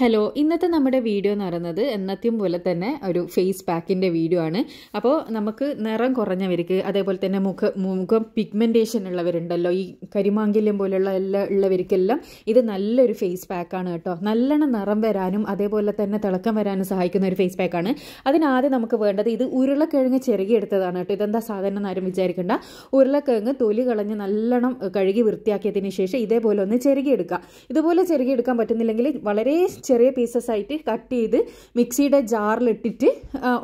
hello ഇന്നത്തെ നമ്മുടെ video എന്ന് പറയുന്നത് എന്നത്തെയും പോലെ തന്നെ ഒരു ഫേസ് പാക്കിൻ്റെ വീഡിയോ ആണ് അപ്പോൾ നമുക്ക് നിറം കുറഞ്ഞവർക്ക് അതേപോലെ തന്നെ മുഖ മുഖം പിഗ്മെൻറ്റേഷൻ ഉള്ളവരുണ്ടല്ലോ ഈ കരിമാങ്കല്യം പോലുള്ള എല്ലാ ഉള്ളവർക്കെല്ലാം ഇത് നല്ലൊരു ഫേസ് പാക്കാണ് കേട്ടോ നല്ലവണ്ണം നിറം വരാനും അതേപോലെ തന്നെ തിളക്കം വരാനും സഹായിക്കുന്ന ഒരു ഫേസ് പാക്കാണ് അതിനാദ്യം നമുക്ക് വേണ്ടത് ഇത് ഉരുളക്കിഴങ്ങ് എടുത്തതാണ് കേട്ടോ ഇതെന്താ സാധനം എന്ന് ആരും വിചാരിക്കേണ്ട ഉരുളക്കിഴങ്ങ് തൊലി കളഞ്ഞ് നല്ലവണ്ണം കഴുകി വൃത്തിയാക്കിയതിന് ശേഷം ഇതേപോലെ ഒന്ന് ചെറുകിയെടുക്കുക ഇതുപോലെ ചെറുകിയെടുക്കാൻ പറ്റുന്നില്ലെങ്കിൽ വളരെ ചെറിയ പീസസ് ആയിട്ട് കട്ട് ചെയ്ത് മിക്സിയുടെ ജാറിലിട്ടിട്ട്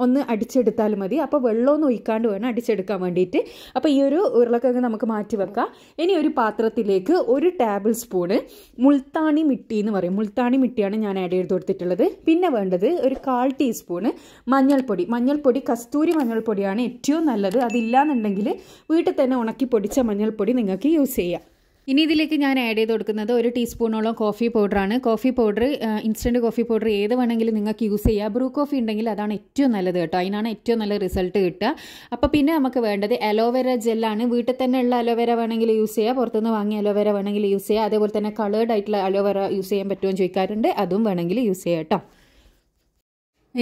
ഒന്ന് അടിച്ചെടുത്താൽ മതി അപ്പോൾ വെള്ളമൊന്നും ഒഴിക്കാണ്ട് വേണം അടിച്ചെടുക്കാൻ വേണ്ടിയിട്ട് അപ്പോൾ ഈ ഒരു ഉരുളക്കിഴങ്ങ് നമുക്ക് മാറ്റി വെക്കാം ഇനി ഒരു പാത്രത്തിലേക്ക് ഒരു ടേബിൾ സ്പൂണ് മുൾത്താണി മിട്ടി എന്ന് പറയും മുൾത്താണി മിട്ടിയാണ് ഞാൻ ആഡ് ചെയ്ത് കൊടുത്തിട്ടുള്ളത് പിന്നെ വേണ്ടത് ഒരു കാൽ ടീസ്പൂണ് മഞ്ഞൾപ്പൊടി മഞ്ഞൾപ്പൊടി കസ്തൂരി മഞ്ഞൾപ്പൊടിയാണ് ഏറ്റവും നല്ലത് അതില്ലാന്നുണ്ടെങ്കിൽ വീട്ടിൽ തന്നെ ഉണക്കി പൊടിച്ച മഞ്ഞൾപ്പൊടി നിങ്ങൾക്ക് യൂസ് ചെയ്യാം ഇനി ഇതിലേക്ക് ഞാൻ ആഡ് ചെയ്ത് കൊടുക്കുന്നത് ഒരു ടീസ്പൂണോളം കോഫി പൗഡറാണ് coffee powder instant coffee powder ഏത് വേണമെങ്കിലും നിങ്ങൾക്ക് യൂസ് ചെയ്യുക ബ്രൂ കോഫി ഉണ്ടെങ്കിൽ അതാണ് ഏറ്റവും നല്ലത് കേട്ടോ അതിനാണ് ഏറ്റവും നല്ല റിസൾട്ട് കിട്ടുക അപ്പോൾ പിന്നെ നമുക്ക് വേണ്ടത് അലോവേര ജെല്ലാണ് വീട്ടിൽ തന്നെ ഉള്ള അലോവേര വേണമെങ്കിൽ യൂസ് ചെയ്യുക പുറത്തുനിന്ന് വാങ്ങിയ അലോവേര വേണമെങ്കിൽ യൂസ് ചെയ്യുക അതേപോലെ തന്നെ കളേർഡ് ആയിട്ടുള്ള അലോവേര യൂസ് ചെയ്യാൻ പറ്റുമോ ചോദിക്കാറുണ്ട് അതും വേണമെങ്കിൽ യൂസ് ചെയ്യാം കേട്ടോ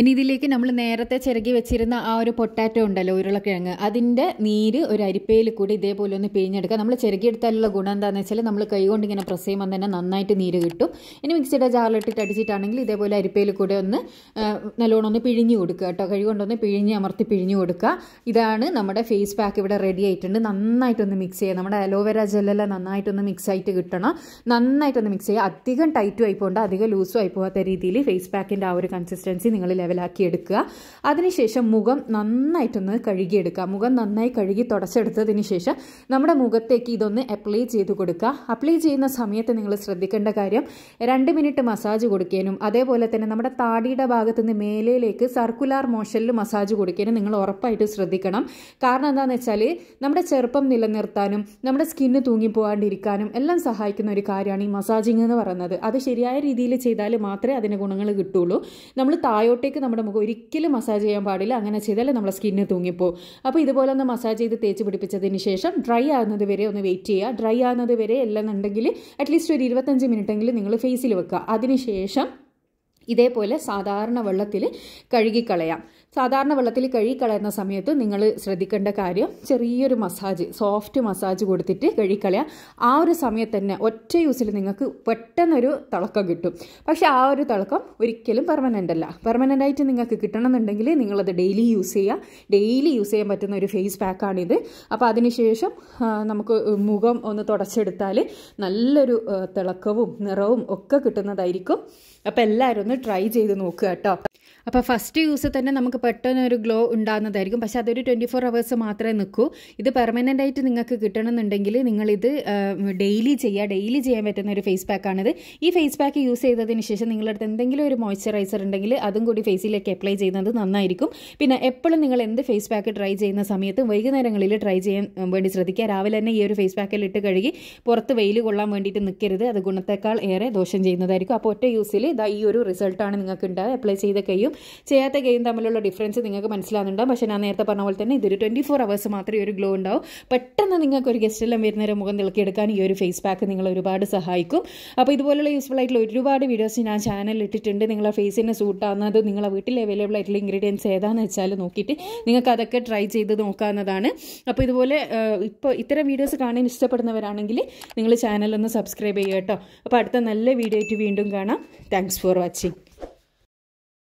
ഇനി ഇതിലേക്ക് നമ്മൾ നേരത്തെ ചിരകി വെച്ചിരുന്ന ആ ഒരു പൊട്ടാറ്റോ ഉണ്ടല്ലോ ഉരുളക്കിഴങ്ങ് അതിൻ്റെ നീര് ഒരു അരിപ്പയിൽ കൂടി ഇതേപോലെ ഒന്ന് പിഴിഞ്ഞെടുക്കുക നമ്മൾ ചിരകിയെടുത്താലുള്ള ഗുണം എന്താണെന്ന് വെച്ചാൽ നമ്മൾ കൈകൊണ്ട് ഇങ്ങനെ പ്രസ് ചെയ്യുമ്പോൾ തന്നെ നന്നായിട്ട് നീര് കിട്ടും ഇനി മിക്സിയുടെ ജാറിലിട്ടിട്ട് അടിച്ചിട്ടാണെങ്കിൽ ഇതേപോലെ അരിപ്പയിൽ കൂടെ ഒന്ന് നല്ലോണം ഒന്ന് പിഴിഞ്ഞ് കൊടുക്കുക കേട്ടോ കൈകൊണ്ടൊന്ന് പിഴിഞ്ഞ് അമർത്തി പിഴിഞ്ഞ് കൊടുക്കുക ഇതാണ് നമ്മുടെ ഫേസ് പാക്ക് ഇവിടെ റെഡി ആയിട്ടുണ്ട് നന്നായിട്ടൊന്ന് മിക്സ് ചെയ്യുക നമ്മുടെ അലോവേര ജെല്ലെല്ലാം നന്നായിട്ടൊന്ന് മിക്സ് ആയിട്ട് കിട്ടണം നന്നായിട്ടൊന്ന് മിക്സ് ചെയ്യുക അധികം ടൈറ്റും ആയി അധികം ലൂസും ആയി പോകാത്ത രീതിയിൽ ഫേസ് പാക്കിൻ്റെ ആ ഒരു കൺസിസ്റ്റൻസി നിങ്ങൾ ലെവലാക്കി എടുക്കുക അതിനുശേഷം മുഖം നന്നായിട്ടൊന്ന് കഴുകിയെടുക്കുക മുഖം നന്നായി കഴുകി തുടച്ചെടുത്തതിന് ശേഷം നമ്മുടെ മുഖത്തേക്ക് ഇതൊന്ന് അപ്ലൈ ചെയ്ത് കൊടുക്കുക അപ്ലൈ ചെയ്യുന്ന സമയത്ത് നിങ്ങൾ ശ്രദ്ധിക്കേണ്ട കാര്യം രണ്ട് മിനിറ്റ് മസാജ് കൊടുക്കാനും അതേപോലെ തന്നെ നമ്മുടെ താടിയുടെ ഭാഗത്തുനിന്ന് മേലയിലേക്ക് സർക്കുലാർ മോഷനിൽ മസാജ് കൊടുക്കാനും നിങ്ങൾ ഉറപ്പായിട്ട് ശ്രദ്ധിക്കണം കാരണം എന്താണെന്ന് വെച്ചാൽ നമ്മുടെ ചെറുപ്പം നിലനിർത്താനും നമ്മുടെ സ്കിന്ന് തൂങ്ങിപ്പോകാണ്ടിരിക്കാനും എല്ലാം സഹായിക്കുന്ന ഒരു കാര്യമാണ് ഈ മസാജിങ് എന്ന് പറയുന്നത് അത് ശരിയായ രീതിയിൽ ചെയ്താൽ മാത്രമേ അതിന് ഗുണങ്ങൾ കിട്ടുള്ളൂ നമ്മൾ താഴോട്ടേക്ക് ഒറ്റയ്ക്ക് നമ്മുടെ മുഖം ഒരിക്കലും മസാജ് ചെയ്യാൻ പാടില്ല അങ്ങനെ ചെയ്താലേ നമ്മളെ സ്കിന്ന് തൂങ്ങിപ്പോകും അപ്പോൾ ഇതുപോലെ ഒന്ന് മസാജ് ചെയ്ത് തേച്ച് പിടിപ്പിച്ചതിന് ശേഷം ഡ്രൈ ആകുന്നത് വരെ ഒന്ന് വെയിറ്റ് ചെയ്യുക ഡ്രൈ ആകുന്നത് വരെ അല്ലെന്നുണ്ടെങ്കിൽ അറ്റ്ലീസ്റ്റ് ഒരു ഇരുപത്തഞ്ച് മിനിറ്റെങ്കിലും നിങ്ങൾ ഫേസിൽ വെക്കുക അതിനുശേഷം ഇതേപോലെ സാധാരണ വെള്ളത്തിൽ കഴുകിക്കളയാം സാധാരണ വെള്ളത്തിൽ കഴുകിക്കളയുന്ന സമയത്ത് നിങ്ങൾ ശ്രദ്ധിക്കേണ്ട കാര്യം ചെറിയൊരു മസാജ് സോഫ്റ്റ് മസാജ് കൊടുത്തിട്ട് കഴുകിക്കളയാം ആ ഒരു സമയത്ത് തന്നെ ഒറ്റ യൂസിൽ നിങ്ങൾക്ക് പെട്ടെന്നൊരു തിളക്കം കിട്ടും പക്ഷെ ആ ഒരു തിളക്കം ഒരിക്കലും പെർമനൻ്റ് അല്ല പെർമനൻ്റ് ആയിട്ട് നിങ്ങൾക്ക് കിട്ടണമെന്നുണ്ടെങ്കിൽ നിങ്ങളത് ഡെയിലി യൂസ് ചെയ്യുക ഡെയിലി യൂസ് ചെയ്യാൻ പറ്റുന്ന ഒരു ഫേസ് പാക്കാണിത് അപ്പോൾ അതിനുശേഷം നമുക്ക് മുഖം ഒന്ന് തുടച്ചെടുത്താൽ നല്ലൊരു തിളക്കവും നിറവും ഒക്കെ കിട്ടുന്നതായിരിക്കും അപ്പോൾ എല്ലാവരും ഒന്ന് ട്രൈ ചെയ്ത് നോക്കുക കേട്ടോ അപ്പോൾ ഫസ്റ്റ് യൂസ് തന്നെ നമുക്ക് പെട്ടെന്ന് ഒരു ഗ്ലോ ഉണ്ടാകുന്നതായിരിക്കും പക്ഷെ അതൊരു ട്വൻറ്റി ഫോർ അവേഴ്സ് മാത്രമേ നിൽക്കൂ ഇത് പെർമനൻ്റ് ആയിട്ട് നിങ്ങൾക്ക് കിട്ടണമെന്നുണ്ടെങ്കിൽ നിങ്ങളിത് ഡെയിലി ചെയ്യുക ഡെയിലി ചെയ്യാൻ പറ്റുന്ന ഒരു ഫേസ് പാക്കാണിത് ഈ ഫേസ് പാക്ക് യൂസ് ചെയ്തതിന് ശേഷം നിങ്ങളുടെ അടുത്ത് എന്തെങ്കിലും ഒരു മോയ്സ്ചറൈസർ ഉണ്ടെങ്കിൽ അതും കൂടി ഫേസിലേക്ക് അപ്ലൈ ചെയ്യുന്നത് നന്നായിരിക്കും പിന്നെ എപ്പോഴും നിങ്ങൾ എന്ത് ഫേസ് പാക്ക് ട്രൈ ചെയ്യുന്ന സമയത്ത് വൈകുന്നേരങ്ങളിൽ ട്രൈ ചെയ്യാൻ വേണ്ടി ശ്രദ്ധിക്കുക രാവിലെ തന്നെ ഈ ഒരു ഫേസ് പാക്കിൽ ഇട്ട് കഴുകി പുറത്ത് വെയിൽ കൊള്ളാൻ വേണ്ടിയിട്ട് നിൽക്കരുത് അത് ഗുണത്തേക്കാൾ ഏറെ ദോഷം ചെയ്യുന്നതായിരിക്കും അപ്പോൾ ഒറ്റ യൂസിൽ ഇതാ ഈ ഒരു റിസൾട്ടാണ് നിങ്ങൾക്ക് ഉണ്ടാകുക അപ്ലൈ ചെയ്ത് കൈ ചെയ്യും ചെയ്യാത്ത ഗെയിം തമ്മിലുള്ള ഡിഫറൻസ് നിങ്ങൾക്ക് മനസ്സിലാകുന്നുണ്ടാവും പക്ഷേ ഞാൻ നേരത്തെ പറഞ്ഞ പോലെ തന്നെ ഇതൊരു ട്വൻറ്റി ഫോർ അവേഴ്സ് മാത്രമേ ഒരു ഗ്ലോ ഉണ്ടാവും പെട്ടെന്ന് നിങ്ങൾക്ക് ഒരു ഗസ്റ്റെല്ലാം വരുന്നവരെ മുഖം തിളക്കിയെടുക്കാൻ ഈ ഒരു ഫേസ് പാക്ക് നിങ്ങൾ ഒരുപാട് സഹായിക്കും അപ്പോൾ ഇതുപോലുള്ള യൂസ്ഫുൾ ആയിട്ടുള്ള ഒരുപാട് വീഡിയോസ് ഞാൻ ചാനലിൽ ഇട്ടിട്ടുണ്ട് നിങ്ങളെ ഫേസിന് സൂട്ടാവുന്നത് നിങ്ങളെ വീട്ടിൽ അവൈലബിൾ ആയിട്ടുള്ള ഇൻഗ്രീഡിയൻസ് ഏതാന്ന് വെച്ചാൽ നോക്കിയിട്ട് നിങ്ങൾക്ക് അതൊക്കെ ട്രൈ ചെയ്ത് നോക്കാവുന്നതാണ് അപ്പോൾ ഇതുപോലെ ഇപ്പോൾ ഇത്തരം വീഡിയോസ് കാണാൻ ഇഷ്ടപ്പെടുന്നവരാണെങ്കിൽ നിങ്ങൾ ചാനലൊന്ന് സബ്സ്ക്രൈബ് ചെയ്യുക കേട്ടോ അപ്പോൾ അടുത്ത നല്ല വീഡിയോ ആയിട്ട് വീണ്ടും കാണാം താങ്ക്സ് ഫോർ വാച്ചിങ്